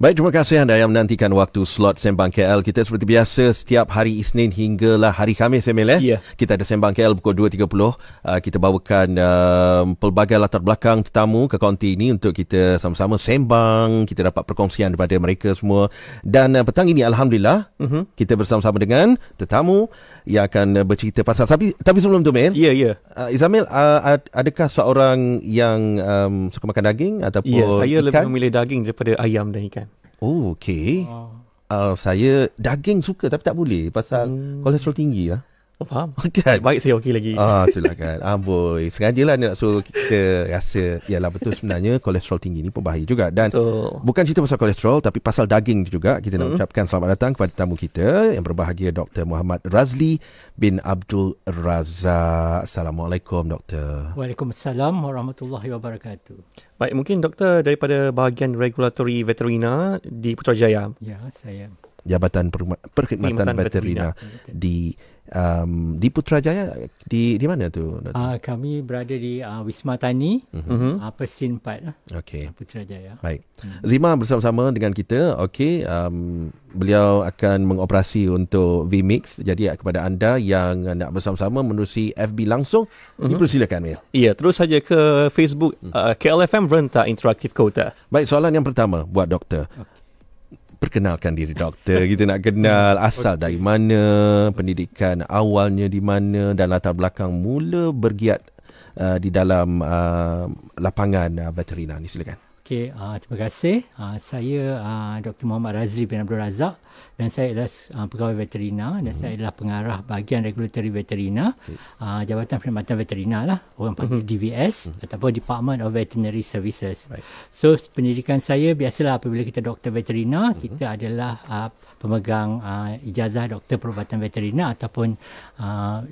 Baik, terima kasih anda yang menantikan waktu slot Sembang KL. Kita seperti biasa setiap hari Isnin hinggalah hari Khamis, Emil. Eh? Yeah. Kita ada Sembang KL pukul 2.30. Uh, ah, kita bawakan uh, pelbagai latar belakang tetamu ke konti ini untuk kita sama-sama sembang. Kita dapat perkongsian daripada mereka semua. Dan uh, petang ini, Alhamdulillah, uh-huh. kita bersama-sama dengan tetamu yang akan eh, bercerita pasal tapi tapi sebelum tu Mel. Ya yeah, ya. Yeah. Uh, Izamil uh, adakah seorang yang um, suka makan daging ataupun ya, ikan? Yeah, saya lebih memilih daging daripada ayam dan ikan. Oh okey. Oh. Uh, saya daging suka tapi tak boleh pasal hmm. kolesterol tinggi ah. Ya? Oh, faham. Kan? Baik saya okey lagi. Ah, itulah kan. Amboi. Ah, Sengajalah dia nak suruh kita rasa, ialah betul sebenarnya kolesterol tinggi ni pembahaya juga. Dan so, bukan cerita pasal kolesterol, tapi pasal daging juga. Kita nak uh-huh. ucapkan selamat datang kepada tamu kita yang berbahagia, Dr. Muhammad Razli bin Abdul Razak. Assalamualaikum, Doktor. Waalaikumsalam warahmatullahi wabarakatuh. Baik, mungkin Doktor daripada bahagian regulatory veterina di Putrajaya. Ya, saya. Jabatan Perkhidmatan Veterina di um, di Putrajaya di di mana tu? Uh, kami berada di uh, Wisma Tani, uh-huh. uh, Persin 4 okay. Putrajaya. Baik. Hmm. Zima bersama-sama dengan kita. okay, um, beliau akan mengoperasi untuk Vmix. Jadi eh, kepada anda yang nak bersama-sama menerusi FB langsung, uh-huh. dipersilakan ya. Iya, terus saja ke Facebook hmm. uh, KLFM Renta Interaktif Kota. Baik, soalan yang pertama buat doktor. Okay perkenalkan diri doktor kita nak kenal asal okay. dari mana pendidikan awalnya di mana dan latar belakang mula bergiat uh, di dalam uh, lapangan uh, veterina ni silakan Okay, uh, ah, terima kasih. Uh, saya uh, ah, Dr. Muhammad Razli bin Abdul Razak dan saya adalah uh, pegawai veterina dan mm-hmm. saya adalah pengarah bahagian regulatory veterina, okay. uh, Jabatan Perkhidmatan Veterina lah, orang panggil mm-hmm. DVS mm-hmm. ataupun Department of Veterinary Services. Right. So, pendidikan saya biasalah apabila kita doktor veterina, mm-hmm. kita adalah uh, pemegang uh, ijazah doktor perubatan veterina ataupun uh,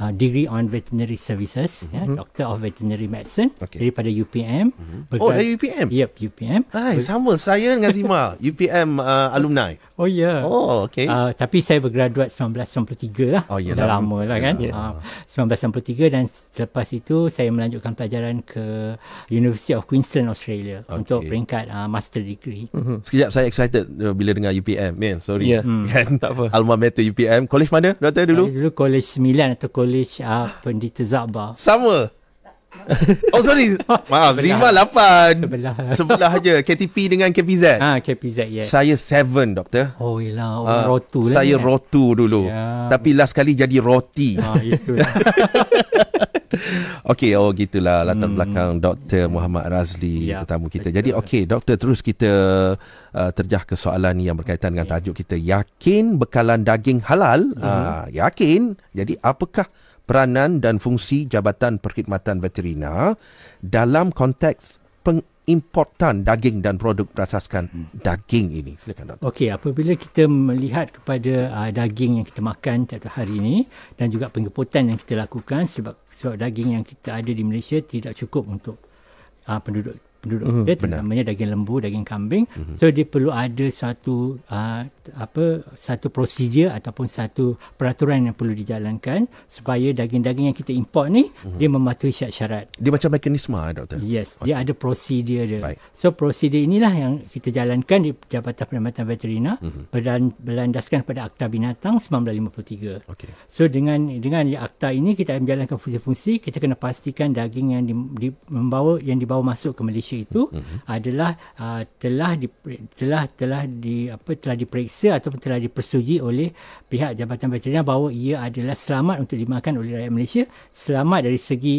uh, degree on veterinary services, mm-hmm. yeah, doctor of veterinary medicine okay. daripada UPM. Mm-hmm. Bergerak, oh, dari UPM? Yep, UPM. Hai, Ber- sama saya dengan Zima, UPM uh, alumni. Oh ya. Yeah. Oh okey. Uh, ah, tapi saya bergraduat 1993 lah. Oh iyalah. Dah lama lah kan. Yeah. Uh, 1993 dan selepas itu saya melanjutkan pelajaran ke University of Queensland Australia okay. untuk peringkat uh, master degree. Mm-hmm. Sekejap saya excited uh, bila dengar UPM. Man, sorry. Yeah. Mm. Kan? Tak apa. Alma Mater UPM. College mana? Doktor dulu? Saya dulu College 9 atau College uh, ah, Pendita Zabar. Sama. Oh sorry Maaf Sebelah. 5, 8 Sebelah Sebelah aja KTP dengan KPZ Ah ha, KPZ ya. Saya 7 doktor Oh ialah Orang uh, ah, rotu lah Saya ni, eh. rotu eh. dulu ya. Tapi last kali jadi roti Ah ha, itulah Okay oh gitulah Latar hmm. belakang Dr. Muhammad Razli ya, Tetamu kita betul. Jadi okay doktor Terus kita uh, Terjah ke soalan ni Yang berkaitan okay. dengan tajuk kita Yakin bekalan daging halal hmm. uh, Yakin Jadi apakah peranan dan fungsi Jabatan Perkhidmatan Veterina dalam konteks pengimportan daging dan produk berasaskan hmm. daging ini. Silakan Doktor. Okey, apabila kita melihat kepada uh, daging yang kita makan tiap hari ini dan juga pengimportan yang kita lakukan sebab sebab daging yang kita ada di Malaysia tidak cukup untuk uh, penduduk penduduk mm-hmm. dia Benar. daging lembu daging kambing mm-hmm. so dia perlu ada satu uh, apa satu prosedur ataupun satu peraturan yang perlu dijalankan supaya daging-daging yang kita import ni mm-hmm. dia mematuhi syarat-syarat dia macam mekanisme ah, doktor yes okay. dia ada prosedur dia Baik. so prosedur inilah yang kita jalankan di Jabatan Perkhidmatan Veterina mm-hmm. berdan- berlandaskan pada Akta Binatang 1953 okay. so dengan dengan akta ini kita menjalankan fungsi-fungsi kita kena pastikan daging yang di, di membawa yang dibawa masuk ke Malaysia Malaysia itu mm-hmm. adalah uh, telah di telah telah di apa telah diperiksa atau telah dipersetujui oleh pihak Jabatan Veterina bahawa ia adalah selamat untuk dimakan oleh rakyat Malaysia selamat dari segi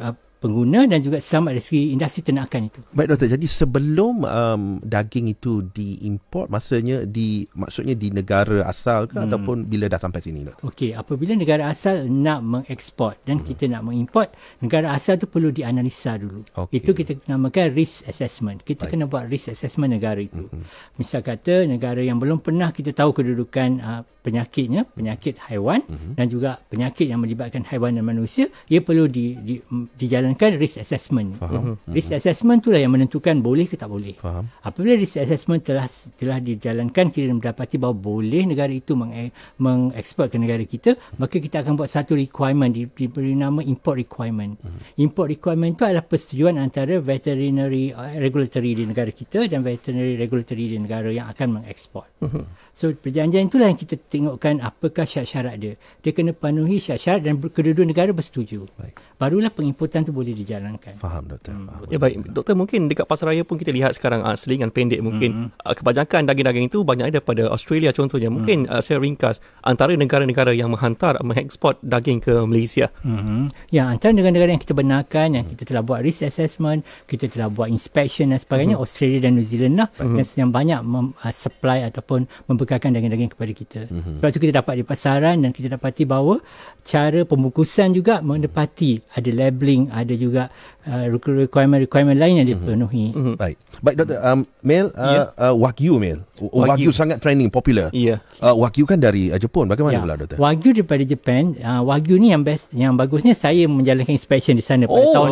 uh, pengguna dan juga selamat dari segi industri ternakan itu. Baik doktor, jadi sebelum um, daging itu diimport, maksudnya di maksudnya di negara asal ke hmm. ataupun bila dah sampai sini doktor? Okey, apabila negara asal nak mengekspor dan hmm. kita nak mengimport, negara asal tu perlu dianalisa dulu. Okay. Itu kita namakan risk assessment. Kita Baik. kena buat risk assessment negara itu. Hmm, hmm. Misal kata negara yang belum pernah kita tahu kedudukan uh, penyakitnya, penyakit haiwan hmm. dan juga penyakit yang melibatkan haiwan dan manusia, ia perlu di, di, di, dijalankan melaksanakan risk assessment. Faham. Uh-huh. Risk assessment itulah yang menentukan boleh ke tak boleh. Faham. Apabila risk assessment telah telah dijalankan kita mendapati bahawa boleh negara itu meng- eh, mengekspor ke negara kita, maka kita akan buat satu requirement di- diberi nama import requirement. Uh-huh. Import requirement itu adalah persetujuan antara veterinary eh, regulatory di negara kita dan veterinary regulatory di negara yang akan mengekspor. Uh-huh. So perjanjian itulah yang kita tengokkan apakah syarat-syarat dia. Dia kena penuhi syarat-syarat dan kedua-dua negara bersetuju. Baik. Barulah pengimportan tu boleh dijalankan. Faham doktor. Hmm. Faham, ya baik doktor. doktor mungkin dekat pasaraya pun kita lihat sekarang uh, ah, selingan pendek mungkin hmm. uh, ah, kebanyakan daging-daging itu banyak ada pada Australia contohnya. Mungkin hmm. uh, saya ringkas antara negara-negara yang menghantar mengeksport daging ke Malaysia. Hmm. Ya antara negara-negara yang kita benarkan yang kita telah buat risk assessment, kita telah buat inspection dan sebagainya hmm. Australia dan New Zealand lah hmm. yang banyak mem, uh, supply ataupun membekalkan daging-daging kepada kita. Hmm. Sebab itu kita dapat di pasaran dan kita dapati bahawa cara pembungkusan juga menepati ada labelling ada juga uh, requirement requirement lain yang dipenuhi. Mm-hmm. Mm-hmm. Baik. Baik doktor um, male uh, yeah. uh, wagyu male. Wagyu. wagyu sangat trending popular. Yeah. Uh, wagyu kan dari uh, Jepun. Bagaimana yeah. pula doktor? Wagyu daripada Jepun. Uh, wagyu ni yang best yang bagusnya saya menjalankan inspection di sana pada oh. tahun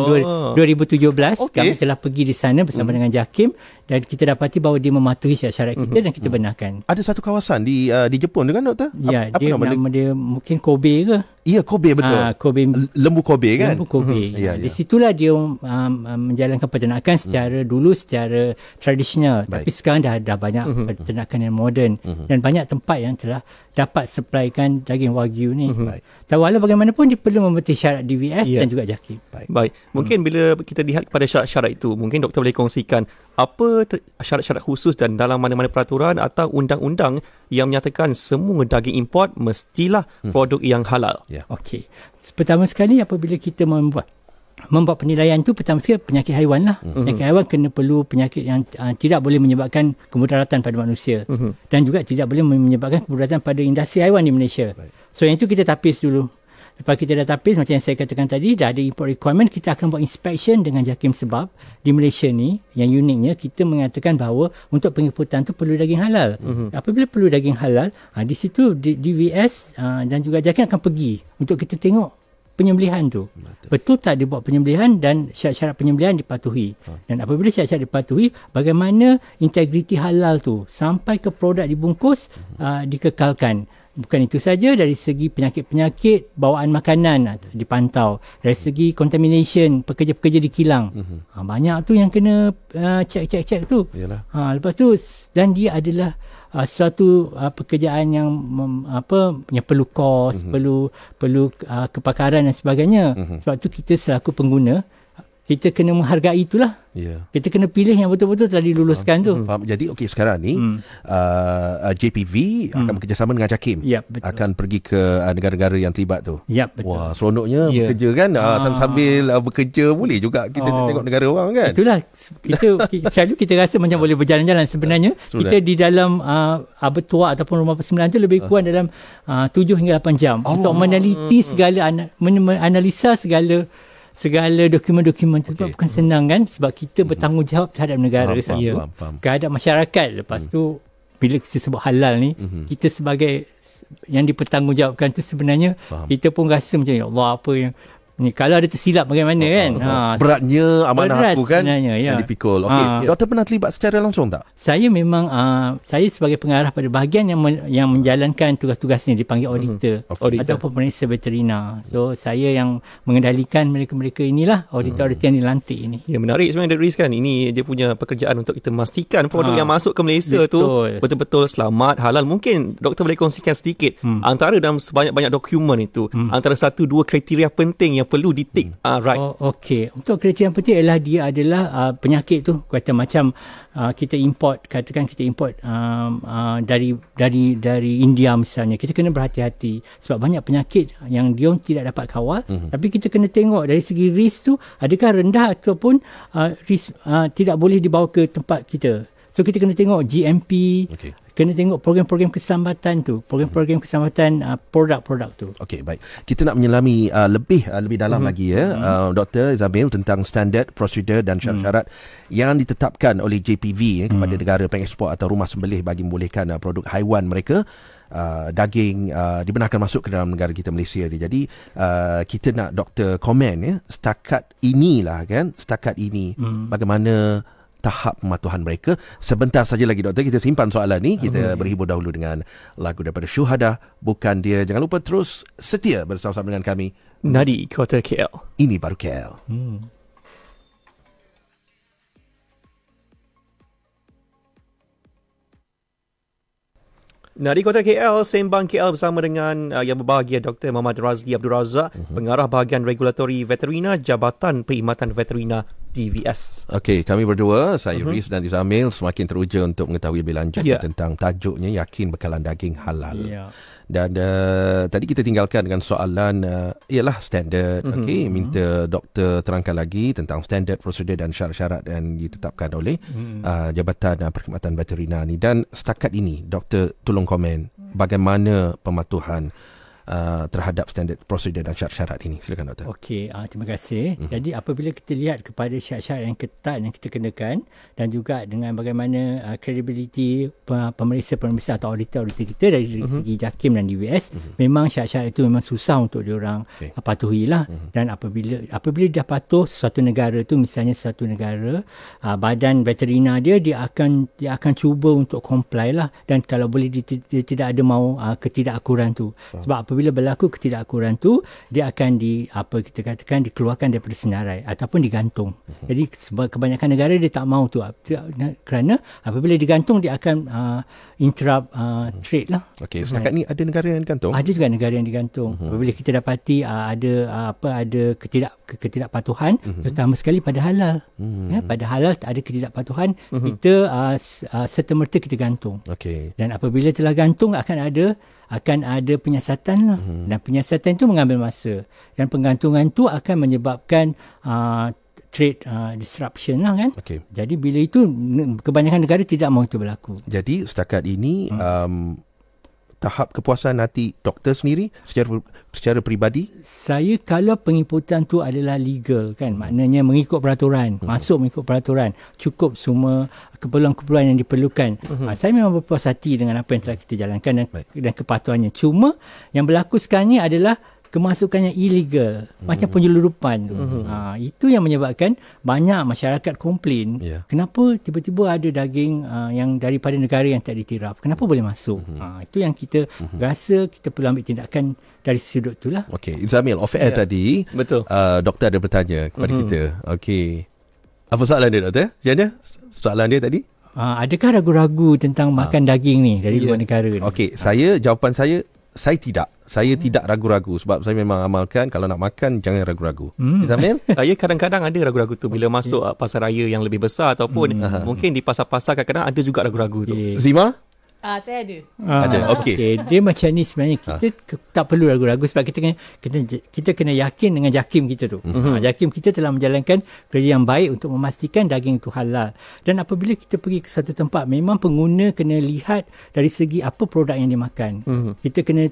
2017 okay. kami telah pergi di sana bersama mm. dengan Jakim dan kita dapati bahawa dia mematuhi syarat-syarat kita mm-hmm. dan kita mhm. benarkan. Ada satu kawasan di uh, di Jepun kan doktor? Ya, Apa dia nama, nama dia? dia mungkin Kobe ke? Ya, Kobe betul. Uh, Kobe. Lembu Kobe kan? Lembu Kobe. Mm-hmm. Ya, ya, Di ya. situlah dia Um, um, menjalankan peternakan hmm. secara mm. dulu secara tradisional Baik. tapi sekarang dah ada banyak mm-hmm. Hmm, peternakan yang moden mm-hmm. dan banyak tempat yang telah dapat supplykan daging wagyu ni. Hmm, tapi walau bagaimanapun dia perlu memenuhi syarat DVS yeah. dan ya. juga JAKIM. Baik. Baik. Mungkin mm. bila kita lihat pada syarat-syarat itu, mungkin doktor boleh kongsikan apa ter- syarat-syarat khusus dan dalam mana-mana peraturan atau undang-undang yang menyatakan semua daging import mestilah mm. produk yang halal. Yeah. Okey. Pertama sekali apabila kita membuat membuat penilaian tu pertama sekali penyakit haiwan lah. Mm-hmm. Penyakit haiwan kena perlu penyakit yang uh, tidak boleh menyebabkan kemudaratan pada manusia. Mm-hmm. Dan juga tidak boleh menyebabkan kemudaratan pada industri haiwan di Malaysia. Right. So yang itu kita tapis dulu. Lepas kita dah tapis macam yang saya katakan tadi dah ada import requirement kita akan buat inspection dengan JAKIM sebab di Malaysia ni yang uniknya kita mengatakan bahawa untuk pengiputan tu perlu daging halal. Mm-hmm. Apabila perlu daging halal, ha, di situ DVS uh, ah, dan juga JAKIM akan pergi untuk kita tengok penyembelihan tu. Betul. Betul tak dia buat penyembelihan dan syarat-syarat penyembelihan dipatuhi. Ha. Dan apabila syarat-syarat dipatuhi, bagaimana integriti halal tu sampai ke produk dibungkus ha. uh, dikekalkan. Bukan itu saja dari segi penyakit-penyakit bawaan makanan ah, dipantau. Dari mhm. segi contamination pekerja-pekerja di kilang. Ha. Mhm. Ah, banyak tu yang kena check-check-check ah, uh, tu. Ha. Lepas tu dan dia adalah uh, ah, suatu uh, ah, pekerjaan yang mem, apa yang perlu kos, mm-hmm. perlu perlu uh, kepakaran dan sebagainya. Mm-hmm. Sebab tu kita selaku pengguna kita kena menghargai itulah. Yeah. Kita kena pilih yang betul-betul telah diluluskan uh, tu. Faham. Jadi okey sekarang ni mm. uh, uh JPV mm. akan hmm. bekerjasama dengan JAKIM yep, ya, akan pergi ke uh, negara-negara yang terlibat tu. Yep, ya, Wah, seronoknya yeah. bekerja kan uh, uh. sambil uh, bekerja boleh juga kita oh. tengok negara orang kan. Itulah kita selalu kita rasa macam boleh berjalan-jalan sebenarnya uh, kita di dalam uh, abetua ataupun rumah persembilan tu lebih ah. kurang uh. dalam uh, 7 hingga 8 jam oh. untuk meneliti segala analisa segala segala dokumen-dokumen itu okay. bukan senang kan sebab kita mm-hmm. bertanggungjawab terhadap negara faham, saya kehadap masyarakat lepas mm-hmm. tu bila kita sebut halal ni mm-hmm. kita sebagai yang dipertanggungjawabkan tu sebenarnya faham. kita pun rasa macam ya Allah apa yang Ni kalau ada tersilap bagaimana oh, kan? Oh, oh. ha. Beratnya amanah Berat aku kan ya. yang dipikul. Ha. Okey, ha. doktor pernah terlibat secara langsung tak? Saya memang uh, saya sebagai pengarah pada bahagian yang men- yang menjalankan tugas-tugas ini dipanggil mhm. auditor, hmm. okay. auditor. ataupun pemeriksa veterina. So saya yang mengendalikan mereka-mereka inilah auditor hmm. auditor hmm. yang dilantik ini. Ya menarik sebenarnya dari risk kan. Ini dia punya pekerjaan untuk kita memastikan produk ha. yang masuk ke Malaysia Betul. tu betul-betul selamat, halal. Mungkin doktor boleh kongsikan sedikit hmm. antara dalam sebanyak-banyak dokumen itu, hmm. antara satu dua kriteria penting yang yang perlu ditik hmm. uh, right oh, okey untuk kriteria yang penting ialah dia adalah uh, penyakit tu kata macam uh, kita import katakan kita import um, uh, dari dari dari India misalnya kita kena berhati-hati sebab banyak penyakit yang dia tidak dapat kawal hmm. tapi kita kena tengok dari segi risk tu adakah rendah ataupun uh, risk uh, tidak boleh dibawa ke tempat kita So kita kena tengok GMP, okay. kena tengok program-program keselamatan tu, program-program keselamatan uh, produk-produk tu. Okey, baik. Kita nak menyelami uh, lebih uh, lebih dalam mm-hmm. lagi ya, mm-hmm. uh, Dr. Izabel tentang standard, prosedur dan mhm. syarat-syarat mm-hmm. yang ditetapkan oleh JPV eh, mhm. kepada mm-hmm. negara pengeksport atau rumah sembelih bagi membolehkan uh, produk haiwan mereka Uh, daging uh, dibenarkan masuk ke dalam negara kita Malaysia ni. Jadi uh, kita nak doktor komen ya setakat inilah kan setakat ini hmm. bagaimana tahap pematuhan mereka. Sebentar saja lagi doktor kita simpan soalan ni. Kita okay. berhibur dahulu dengan lagu daripada Syuhada bukan dia. Jangan lupa terus setia bersama-sama dengan kami. Nadi Kota KL. Ini baru KL. Hmm. Nah, di kota KL, Sembang KL bersama dengan uh, yang berbahagia Dr. Muhammad Razli Abdul Razak, uh-huh. pengarah bahagian regulatory veterina Jabatan Perkhidmatan Veterina DVS. Okey, kami berdua, saya uh-huh. Riz dan Izamil, semakin teruja untuk mengetahui lebih lanjut yeah. tentang tajuknya Yakin Bekalan Daging Halal. Yeah dan uh, tadi kita tinggalkan dengan soalan uh, ialah standard mm-hmm. okey minta mm-hmm. doktor terangkan lagi tentang standard prosedur dan syarat-syarat yang ditetapkan oleh mm-hmm. uh, jabatan uh, perkhidmatan veterina ni dan setakat ini doktor tolong komen bagaimana pematuhan uh, terhadap standard prosedur dan syarat-syarat ini. Silakan doktor. Okey, uh, terima kasih. Mm-hmm. Jadi apabila kita lihat kepada syarat-syarat yang ketat yang kita kenakan dan juga dengan bagaimana kredibiliti ah, uh, pemeriksa-pemeriksa atau auditor-auditor kita dari mhm. segi mm-hmm. JAKIM dan DBS, mm-hmm. memang syarat-syarat itu memang susah untuk diorang okay. patuhilah. Mm-hmm. Dan apabila apabila dia patuh suatu negara tu misalnya suatu negara uh, badan veterina dia dia akan dia akan cuba untuk comply lah dan kalau boleh dia, dia tidak ada mau uh, ketidakakuran tu. Sebab apabila berlaku ketidakakuran tu dia akan di apa kita katakan dikeluarkan daripada senarai ataupun digantung. Mhm. Jadi kebanyakan negara dia tak mau tu kerana apabila digantung dia akan uh, interrupt uh, trade lah. Okey, setakat right. ni ada negara yang digantung? Ada juga negara yang digantung. Uh-huh. Apabila kita dapati uh, ada uh, apa ada ketidak ketidakpatuhan uh-huh. terutama sekali pada halal. Uh-huh. Ya, pada halal tak ada ketidakpatuhan uh-huh. kita uh, uh, serta-merta kita gantung. Okey. Dan apabila telah gantung akan ada akan ada penyiasatan lah. Hmm. Dan penyiasatan itu mengambil masa. Dan penggantungan itu akan menyebabkan uh, trade uh, disruption lah kan. Okay. Jadi bila itu kebanyakan negara tidak mahu itu berlaku. Jadi setakat ini... Hmm. Um, tahap kepuasan hati doktor sendiri secara secara peribadi? Saya kalau penginputan tu adalah legal kan, maknanya mengikut peraturan, hmm. masuk mengikut peraturan, cukup semua keperluan-keperluan yang diperlukan. Hmm. Ah, saya memang berpuas hati dengan apa yang telah kita jalankan dan, dan kepatuhannya. Cuma yang berlaku sekarang ni adalah kemasukan yang illegal hmm. macam penyelundupan tu. Hmm. Ha, itu yang menyebabkan banyak masyarakat komplain yeah. kenapa tiba-tiba ada daging uh, yang daripada negara yang tak ditiraf. Kenapa hmm. boleh masuk? Hmm. Ha, itu yang kita hmm. rasa kita perlu ambil tindakan dari sudut itulah. Okey, Izamil off air yeah. tadi. Betul. Uh, doktor ada bertanya kepada hmm. kita. Okey. Apa soalan dia doktor? Jadi soalan dia tadi Uh, adakah ragu-ragu tentang ha. makan daging ni dari yeah. luar negara? Okey, saya jawapan saya saya tidak saya hmm. tidak ragu-ragu sebab saya memang amalkan kalau nak makan jangan ragu-ragu. Hmm. Saya kadang-kadang ada ragu-ragu tu bila masuk uh, pasar raya yang lebih besar ataupun hmm. mungkin di pasar-pasar kadang-kadang ada juga ragu-ragu tu. Zima? Ah, saya ada. Ah. Ada. Okey. Okay. Dia macam ni sebenarnya kita ah. tak perlu ragu-ragu sebab kita kena kita, kita kena yakin dengan jakim kita tu. Mm-hmm. Ha, jakim kita telah menjalankan kerja yang baik untuk memastikan daging itu halal. Dan apabila kita pergi ke satu tempat memang pengguna kena lihat dari segi apa produk yang dimakan. Mm-hmm. Kita kena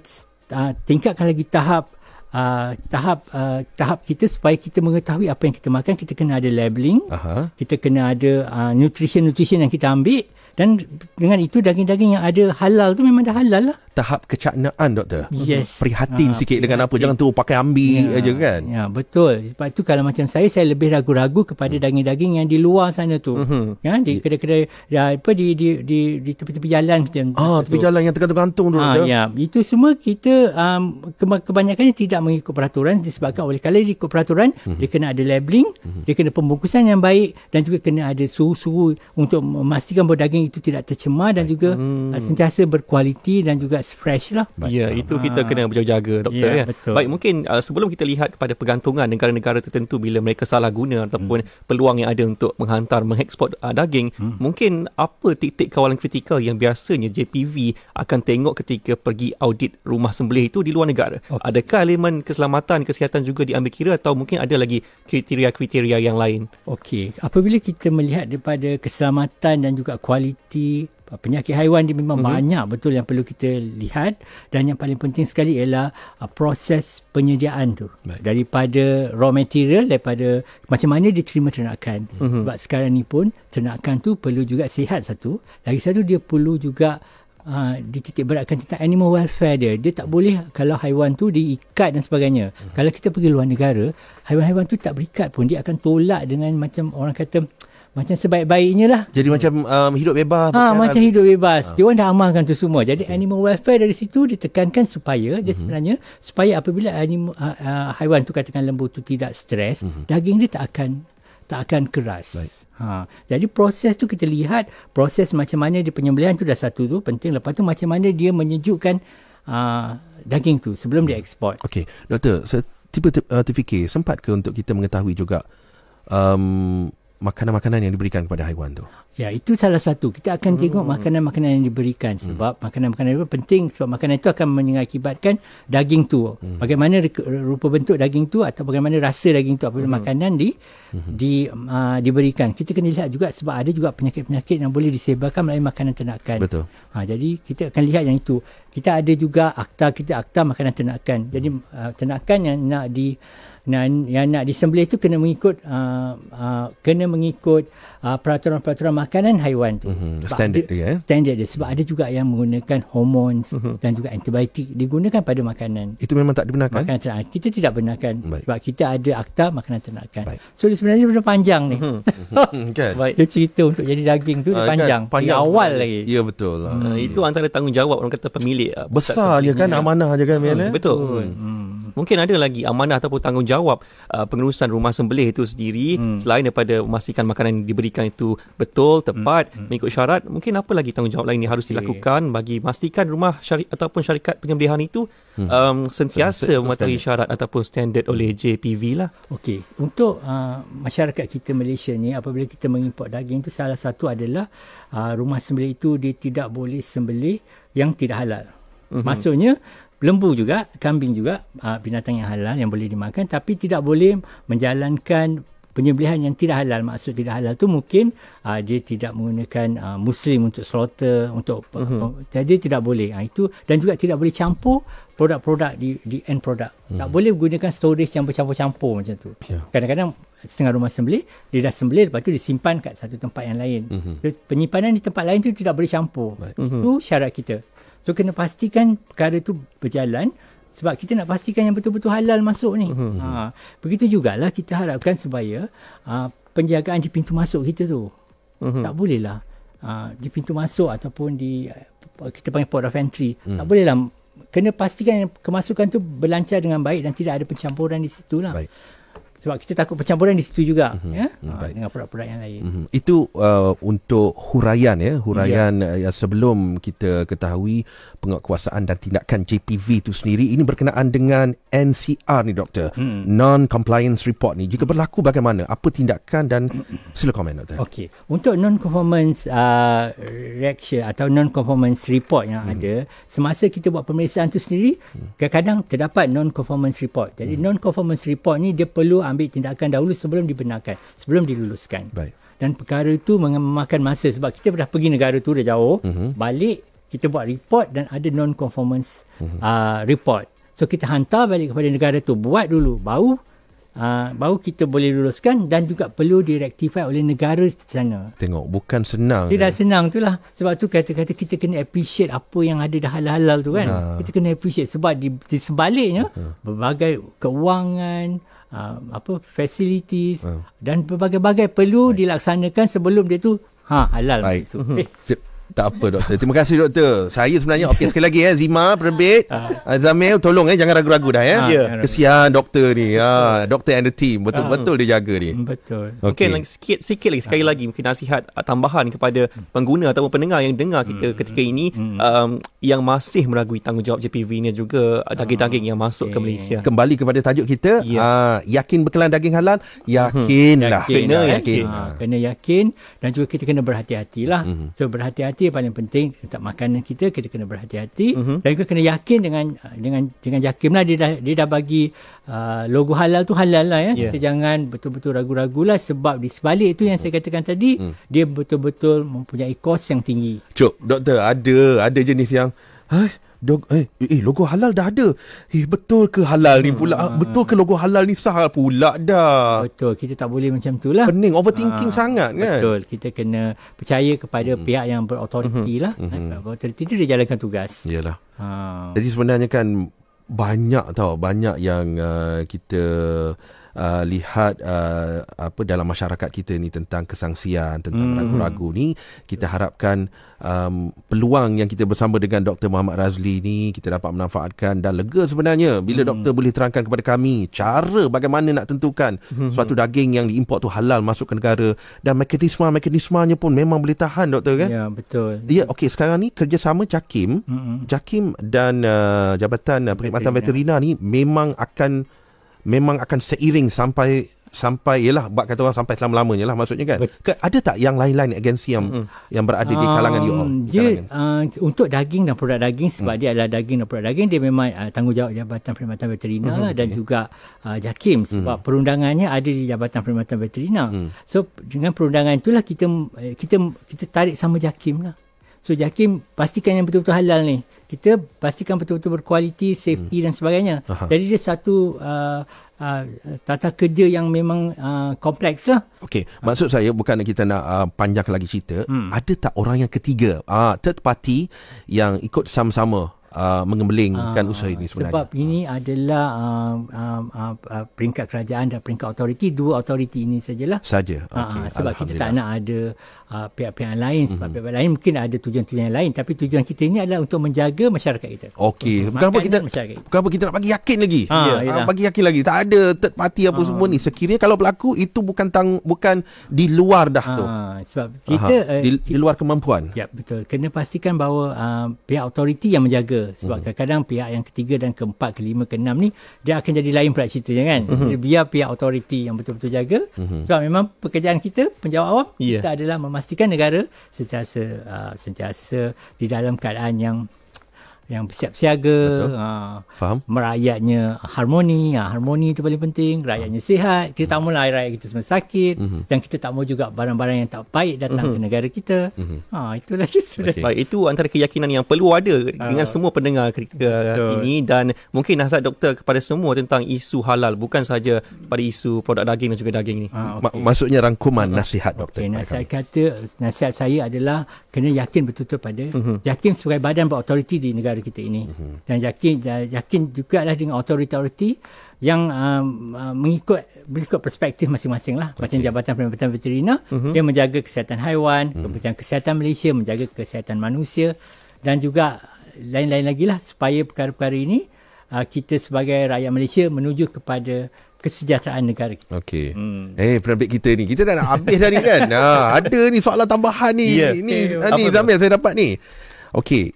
uh, tingkatkan lagi tahap Uh, tahap uh, tahap kita supaya kita mengetahui apa yang kita makan kita kena ada labeling Aha. kita kena ada uh, nutrition nutrition yang kita ambil dan dengan itu daging-daging yang ada halal tu memang dah halal lah tahap kecaknaan doktor yes prihatin ha, sikit prihatin. dengan apa jangan tu pakai ambil ya, aja kan ya betul sebab tu kalau macam saya saya lebih ragu-ragu kepada hmm. daging-daging yang di luar sana tu hmm. ya di kedai-kedai ya, apa di di di, di tepi-tepi jalan ah tepi tu. jalan yang tergantung-gantung tu ha, ya itu semua kita um, kebanyakannya tidak mengikut peraturan disebabkan oleh kalau ikut peraturan hmm. dia kena ada labeling hmm. dia kena pembungkusan yang baik dan juga kena ada suhu-suhu untuk memastikan bahawa daging itu tidak tercemar dan juga hmm. uh, sentiasa berkualiti dan juga fresh lah. Ya, yeah, itu ha. kita ah. kena berjaga-jaga doktor. Yeah, ya. betul. Baik, mungkin uh, sebelum kita lihat kepada pergantungan negara-negara tertentu bila mereka salah guna ataupun hmm. peluang yang ada untuk menghantar, mengekspor uh, daging, hmm. mungkin apa titik kawalan kritikal yang biasanya JPV akan tengok ketika pergi audit rumah sembelih itu di luar negara? Okay. Adakah elemen keselamatan, kesihatan juga diambil kira atau mungkin ada lagi kriteria-kriteria yang lain? Okey, apabila kita melihat daripada keselamatan dan juga kualiti PIT penyakit haiwan dia memang uh-huh. banyak betul yang perlu kita lihat dan yang paling penting sekali ialah uh, proses penyediaan tu Baik. daripada raw material daripada macam mana dia terima ternakan uh-huh. sebab sekarang ni pun ternakan tu perlu juga sihat satu lagi satu dia perlu juga Uh, titik beratkan tentang animal welfare dia dia tak boleh kalau haiwan tu diikat dan sebagainya uh-huh. kalau kita pergi luar negara haiwan-haiwan tu tak berikat pun dia akan tolak dengan macam orang kata uh, macam sebaik-baiknya lah. Jadi hmm. macam um, hidup bebas. Ha, macam lah. hidup bebas. Ha. Dia orang dah amalkan tu semua. Jadi okay. animal welfare dari situ ditekankan supaya mm-hmm. dia mhm. sebenarnya supaya apabila animal uh, uh, ah, haiwan tu katakan lembu tu tidak stres, mm-hmm. daging dia tak akan tak akan keras. Right. Ha. Jadi proses tu kita lihat proses macam mana di penyembelian tu dah satu tu penting. Lepas tu macam mana dia menyejukkan uh, daging tu sebelum mm-hmm. dia hmm. ekspor. Okey. Doktor, saya tiba-tiba uh, terfikir sempat ke untuk kita mengetahui juga um, makanan-makanan yang diberikan kepada haiwan tu? Ya, itu salah satu. Kita akan hmm. tengok makanan-makanan yang diberikan hmm. sebab hmm. makanan-makanan itu penting sebab makanan itu akan mengakibatkan daging tu. Hmm. Bagaimana rupa bentuk daging tu atau bagaimana rasa daging tu apabila hmm. makanan di hmm. di uh, diberikan. Kita kena lihat juga sebab ada juga penyakit-penyakit yang boleh disebabkan melalui makanan ternakan. Betul. Ha, jadi kita akan lihat yang itu. Kita ada juga akta kita akta makanan ternakan. Jadi uh, ternakan yang nak di nah, yang nak disembelih tu kena mengikut uh, uh, kena mengikut uh, peraturan-peraturan makanan haiwan tu mm-hmm. standard dia eh? standard dia sebab ada juga yang menggunakan hormon mm-hmm. dan juga antibiotik digunakan pada makanan itu memang tak dibenarkan makanan ternakan. kita tidak benarkan Baik. sebab kita ada akta makanan ternakan so dia sebenarnya benda panjang ni mhm, mhm, kan okay. dia cerita untuk jadi daging tu dia panjang, kan? panjang dia awal lagi ya betul lah. hmm, itu ya. antara tanggungjawab orang kata pemilik besar je kan amanah je kan hmm, betul hmm. Hmm mungkin ada lagi amanah ataupun tanggungjawab uh, pengurusan rumah sembelih itu sendiri hmm. selain daripada memastikan makanan yang diberikan itu betul tepat hmm. hmm. mengikut syarat mungkin apa lagi tanggungjawab lain yang harus okay. dilakukan bagi memastikan rumah syari- ataupun syarikat penyembelihan itu hmm. um, sentiasa mematuhi syarat ataupun standard oleh JPV lah okey untuk uh, masyarakat kita Malaysia ni apabila kita mengimport daging itu salah satu adalah uh, rumah sembelih itu dia tidak boleh sembelih yang tidak halal Mm-hmm. Maksudnya lembu juga, kambing juga uh, binatang yang halal yang boleh dimakan tapi tidak boleh menjalankan penyembelihan yang tidak halal maksud tidak halal tu mungkin uh, dia tidak menggunakan uh, ha, muslim untuk slaughter untuk jadi uh-huh. uh, tidak boleh uh, itu dan juga tidak boleh campur produk-produk di di end product uh-huh. tak boleh gunakan storage yang bercampur-campur macam tu yeah. kadang-kadang setengah rumah sembelih dia dah sembelih lepas tu disimpan kat satu tempat yang lain uh-huh. penyimpanan di tempat lain tu tidak boleh campur uh-huh. itu mhm. syarat kita So kena pastikan perkara tu berjalan sebab kita nak pastikan yang betul-betul halal masuk ni. Hmm. Ha, mhm. begitu jugalah kita harapkan supaya ha, penjagaan di pintu masuk kita tu. Hmm. Tak bolehlah ha, di pintu masuk ataupun di eh, kita panggil port of entry. Hmm. Tak bolehlah kena pastikan kemasukan tu berlancar dengan baik dan tidak ada pencampuran di situ lah. Baik sebab kita takut pencampuran di situ juga mm-hmm. ya mm-hmm. Uh, dengan produk-produk yang lain. Mm-hmm. Itu uh, untuk huraian ya, huraian yeah. Uh, yang sebelum kita ketahui penguatkuasaan dan tindakan JPV itu sendiri ini berkenaan dengan NCR ni doktor, mm non compliance report ni. juga berlaku bagaimana? Apa tindakan dan sila komen doktor. Okey, untuk non conformance uh, reaction atau non conformance report yang mm-hmm. ada, semasa kita buat pemeriksaan tu sendiri, hmm. kadang-kadang terdapat non conformance report. Jadi mm non conformance report ni dia perlu ambil tindakan dahulu sebelum dibenarkan, sebelum diluluskan. Baik. Dan perkara itu memakan masa sebab kita dah pergi negara tu dah jauh, mm-hmm. balik kita buat report dan ada non conformance mm-hmm. uh, ah, report. So kita hantar balik kepada negara tu buat dulu baru Uh, baru kita boleh luluskan dan juga perlu direktifai oleh negara sana. Tengok, bukan senang. Dia dah senang tu lah. Sebab tu kata-kata kita kena appreciate apa yang ada dah halal-halal tu kan. Uh. Kita kena appreciate sebab di, di sebaliknya uh. berbagai keuangan, uh, apa facilities uh. dan berbagai-bagai perlu Baik. dilaksanakan sebelum dia tu ha halal Baik. begitu. Tak apa doktor. Terima kasih doktor. Saya sebenarnya okey sekali lagi eh Zima Perbit. Ah. ah tolong eh jangan ragu-ragu dah eh. ah, ya. Ah, yeah. Kesian doktor ni. Ha doktor and the team betul ah. betul dia jaga ni. Mm, betul. Okey okay, sikit sikit lagi sekali ah. lagi mungkin nasihat tambahan kepada pengguna atau pendengar yang dengar kita hmm. ketika ini hmm. um, yang masih meragui tanggungjawab JPV ni juga daging-daging yang masuk okay. ke Malaysia. Kembali kepada tajuk kita yeah. ah, yakin berkelan daging halal yakinlah. Yakin, kena yakin. Ha. Kena yakin dan juga kita kena berhati-hatilah. Hmm. So berhati-hati hati yang paling penting tentang makanan kita kita kena berhati-hati uh-huh. dan kita kena yakin dengan dengan dengan yakinlah dia dah dia dah bagi uh, logo halal tu halal lah ya yeah. kita jangan betul-betul ragu ragu lah sebab di sebalik itu yang uh-huh. saya katakan tadi uh-huh. dia betul-betul mempunyai kos yang tinggi. Cuk, doktor ada ada jenis yang dog eh, eh, eh logo halal dah ada. Eh betul ke halal ni pula? Hmm. Betul ke logo halal ni sah pula dah? Betul. Kita tak boleh macam tu lah. Pening overthinking hmm. sangat kan. Betul. Kita kena percaya kepada hmm. pihak yang berautoriti hmm. lah. Hmm. Eh, Autoriti dia jalankan tugas. Iyalah. Hmm. Ah. Jadi sebenarnya kan banyak tau banyak yang uh, kita Uh, lihat uh, apa dalam masyarakat kita ni tentang kesangsian tentang hmm. ragu-ragu ni kita harapkan um, peluang yang kita bersama dengan Dr Muhammad Razli ni kita dapat manfaatkan dan lega sebenarnya bila hmm. doktor boleh terangkan kepada kami cara bagaimana nak tentukan hmm. suatu daging yang diimport tu halal masuk ke negara dan mekanisme-mekanismenya pun memang boleh tahan doktor kan ya betul dia okey sekarang ni kerjasama cakim cakim dan uh, jabatan uh, perkhidmatan ya. veterina ni memang akan memang akan seiring sampai sampai ialah buat kata orang sampai selama-lamanya lah maksudnya kan Ke, ada tak yang lain-lain agensi yang mm. yang berada di kalangan um, you all um, dia, kalangan? Uh, untuk daging dan produk daging sebab mm. dia adalah daging dan produk daging dia memang uh, tanggungjawab Jabatan Perkhidmatan Veterina lah hmm dan okay. juga uh, JAKIM hmm. sebab mm. perundangannya ada di Jabatan Perkhidmatan Veterina mm. so dengan perundangan itulah kita eh, kita kita tarik sama JAKIM lah so JAKIM pastikan yang betul-betul halal ni kita pastikan betul-betul berkualiti safety hmm. dan sebagainya Aha. jadi dia satu uh, Uh, tata kerja yang memang uh, kompleks lah. Okey, maksud uh. saya bukan kita nak uh, panjang lagi cerita. Hmm. Ada tak orang yang ketiga, uh, third party yang ikut sama-sama uh, mengembelingkan ah, uh, usaha ini sebenarnya? Sebab uh. ini ah. adalah uh, uh, uh, uh, peringkat kerajaan dan peringkat autoriti. Dua autoriti ini sajalah. Saja. Ah, okay. Uh, uh, sebab kita tak nak ada uh, pihak-pihak lain mhm. sebab mm-hmm. pihak-pihak lain mungkin ada tujuan-tujuan lain tapi tujuan kita ini adalah untuk menjaga masyarakat kita. Okey, apa kita apa kita nak bagi yakin lagi? Ha, ya, yeah, ah, bagi yakin lagi. Tak ada third party apa uh, semua ni. Sekiranya kalau berlaku itu bukan tang bukan di luar dah uh, tu. sebab kita uh, di, di luar kemampuan. Ya, betul. Kena pastikan bahawa uh, pihak authority yang menjaga sebab mm-hmm. kadang-kadang pihak yang ketiga dan keempat, kelima, keenam ni dia akan jadi lain pula ceritanya kan. Mm-hmm. Biar pihak authority yang betul-betul jaga. Mm-hmm. Sebab memang pekerjaan kita penjawab awam yeah. kita adalah memastikan memastikan negara sentiasa uh, sentiasa di dalam keadaan yang yang siap siaga uh, faham merayatnya harmoni uh, harmoni itu paling penting rakyatnya uh. Ha. sihat kita uh. tak mahu hmm. rakyat kita semua sakit uh-huh. dan kita tak mahu juga barang-barang yang tak baik datang uh-huh. ke negara kita uh-huh. uh, itulah sudah okay. baik itu antara keyakinan yang perlu ada dengan semua pendengar ketika Betul. ini dan mungkin nasihat doktor kepada semua tentang isu halal bukan saja pada isu produk daging dan juga daging ini uh, okay. maksudnya rangkuman nasihat doktor okay, nasihat kami. kata nasihat saya adalah kena yakin betul-betul pada uh-huh. yakin sebagai badan berautoriti di negara negara kita ini mm-hmm. dan yakin yakin juga lah dengan authority yang um, uh, mengikut mengikut perspektif masing-masing lah okay. macam Jabatan Perkhidmatan Veterina mm-hmm. dia menjaga kesihatan haiwan mm-hmm. kemudian kesihatan Malaysia menjaga kesihatan manusia dan juga lain-lain lagi lah supaya perkara-perkara ini uh, kita sebagai rakyat Malaysia menuju kepada kesejahteraan negara kita. Okey. Hmm. Eh, penerbit kita ni. Kita dah nak habis dah ni kan? Ha, ada ni soalan tambahan ni. Yeah, ni, okay. Ah, ni, ni Zamil saya dapat ni. Okey,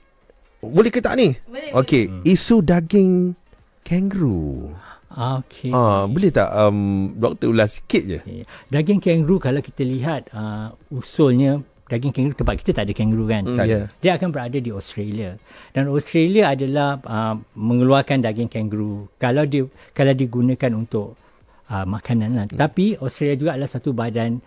boleh ke tak ni? Boleh. Okey, hmm. isu daging kangaroo. Ah, okay, Ah, boleh tak um doktor ulas sikit je? Okay. Daging kangaroo kalau kita lihat uh, usulnya daging kangaroo tempat kita tak ada kangaroo kan? Mm, tak yeah. ada. Dia akan berada di Australia. Dan Australia adalah uh, mengeluarkan daging kangaroo kalau dia kalau digunakan untuk uh, makanan lah. Mm. Tapi Australia juga adalah satu badan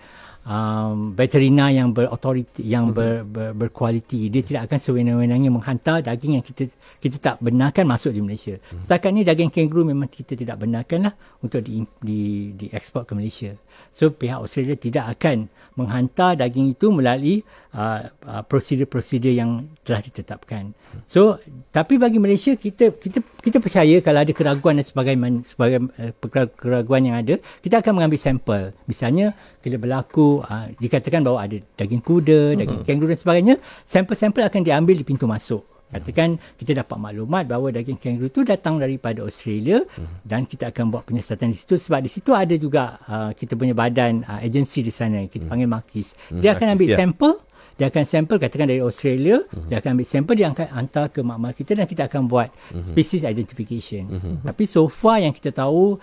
um, veterina yang berautoriti yang okay. Mhm. ber, ber, berkualiti dia tidak akan sewenang-wenangnya menghantar daging yang kita kita tak benarkan masuk di Malaysia. Hmm. Setakat ni daging kangaroo memang kita tidak benarkanlah untuk di di di ekspor ke Malaysia. So pihak Australia tidak akan menghantar daging itu melalui uh, uh, prosedur-prosedur yang telah ditetapkan. Hmm. So tapi bagi Malaysia kita kita kita percaya kalau ada keraguan dan sebagainya sebagai uh, eh, keraguan yang ada, kita akan mengambil sampel. Misalnya kita berlaku uh, dikatakan bahawa ada daging kuda, daging mm-hmm. kanguru dan sebagainya, sampel-sampel akan diambil di pintu masuk. Katakan kita dapat maklumat bahawa daging kanguru itu datang daripada Australia mm-hmm. dan kita akan buat penyiasatan di situ sebab di situ ada juga uh, kita punya badan uh, ah, agensi di sana kita mm-hmm. panggil Markis. Hmm, Dia mm-hmm. akan ambil yeah. sampel dia akan sampel katakan dari Australia mm-hmm. dia akan ambil sampel dia akan hantar ke makmal kita dan kita akan buat mm-hmm. species identification mm-hmm. tapi so far yang kita tahu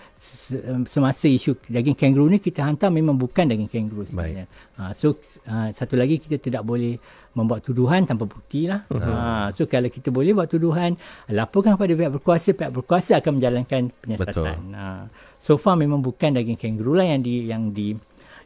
um, semasa isu daging kangaroo ni kita hantar memang bukan daging kangaroo sebenarnya ha, so uh, satu lagi kita tidak boleh membuat tuduhan tanpa bukti lah. Mhm. Ha. So kalau kita boleh buat tuduhan, laporkan kepada pihak berkuasa, pihak berkuasa akan menjalankan penyiasatan. Ha. So far memang bukan daging kangaroo lah yang di yang di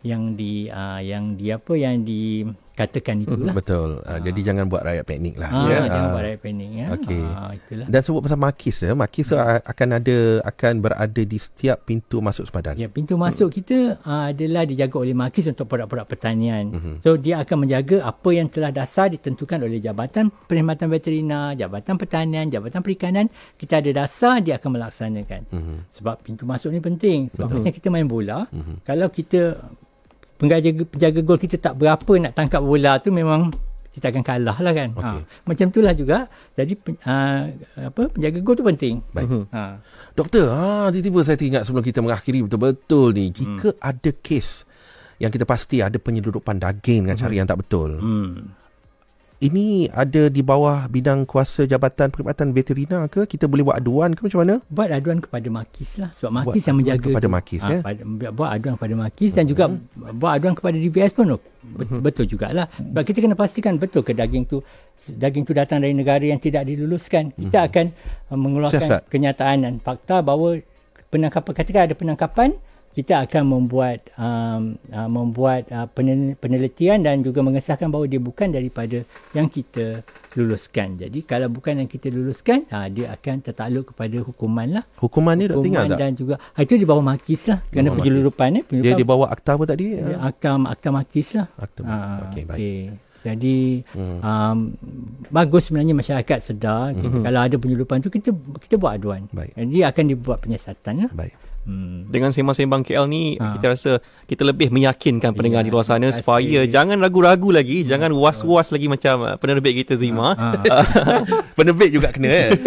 yang di, uh, yang di apa yang di katakan itulah. Mhm. Betul. Ha. Jadi jangan buat rakyat panik lah. Ha, ya. Jangan ha. buat rakyat panik. Ya. Okay. Ha, Dan sebut pasal makis. Ya. Makis ya. akan ada akan berada di setiap pintu masuk sepadan. Ya, pintu masuk hmm. kita uh, adalah dijaga oleh makis untuk produk-produk pertanian. Hmm. So dia akan menjaga apa yang telah dasar ditentukan oleh Jabatan Perkhidmatan Veterina, Jabatan Pertanian, Jabatan Perikanan. Kita ada dasar dia akan melaksanakan. Hmm. Sebab pintu masuk ni penting. Sebab macam kita main bola. Hmm. Kalau kita penjaga penjaga gol kita tak berapa nak tangkap bola tu memang kita akan kalah lah kan. Okay. Ha. Macam itulah juga. Jadi pen, ha, apa penjaga gol tu penting. Baik. Hmm. Ha. Doktor, ha tiba-tiba saya teringat sebelum kita mengakhiri betul-betul ni jika hmm. ada kes yang kita pasti ada penyeludupan daging dengan hmm. cara yang tak betul. Hmm ini ada di bawah bidang kuasa Jabatan Perkhidmatan Veterina ke? Kita boleh buat aduan ke macam mana? Buat aduan kepada makis lah. Sebab makis buat yang menjaga. Buat kepada itu. makis ha, ya? buat aduan kepada makis uh dan juga hmm. buat aduan kepada DBS pun uh-huh. betul jugalah. Sebab kita kena pastikan betul ke daging tu daging tu datang dari negara yang tidak diluluskan. Kita hmm. uh akan mengeluarkan Siasat. kenyataan dan fakta bahawa penangkapan, katakan ada penangkapan kita akan membuat um, uh, membuat uh, penelitian dan juga mengesahkan bahawa dia bukan daripada yang kita luluskan. Jadi kalau bukan yang kita luluskan, uh, dia akan tertakluk kepada hukuman lah. Hukuman ni hukuman tinggal tak? dan juga ha, itu di bawah makis lah kena Muhammad penyelurupan ni. Eh, dia di bawah akta apa tadi? Dia akta ha? akta makis lah. Akta. Uh, Okey baik. Okay. Jadi hmm. um, bagus sebenarnya masyarakat sedar kita, hmm. kalau ada penyelurupan tu kita kita buat aduan. Baik. Jadi akan dibuat penyiasatan lah. Baik. Hmm. Dengan sembang-sembang KL ni ha. kita rasa kita lebih meyakinkan pendengar yeah. di luar sana I supaya jangan ragu-ragu lagi, yeah. Hmm. jangan was-was lagi macam uh, penerbit kita Zima. Ha. ha. penerbit juga kena eh.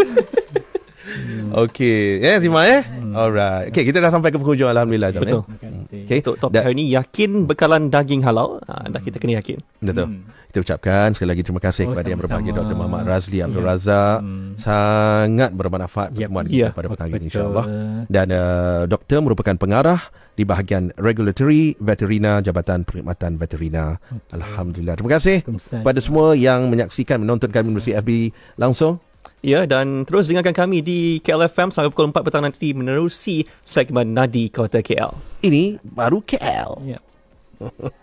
Hmm. Okey, eh Zima eh. Alright. Okey, kita dah sampai ke penghujung alhamdulillah jam eh? Betul. Eh okay. untuk topik hari ini yakin bekalan daging halal ha, dah kita kena yakin betul hmm. kita ucapkan sekali lagi terima kasih oh, kepada sama-sama. yang berbagi Dr. Muhammad Razli Abdul yeah. Razak hmm. sangat bermanfaat yep. pertemuan yeah. kita ya, pada petang betul. ini insyaAllah dan uh, doktor merupakan pengarah di bahagian Regulatory Veterina Jabatan Perkhidmatan Veterina okay. Alhamdulillah terima kasih kepada semua yang menyaksikan menonton kami melalui FB langsung Ya dan terus dengarkan kami di KLFM sampai pukul 4 petang nanti menerusi segmen Nadi Kota KL. Ini baru KL. Ya. Yeah.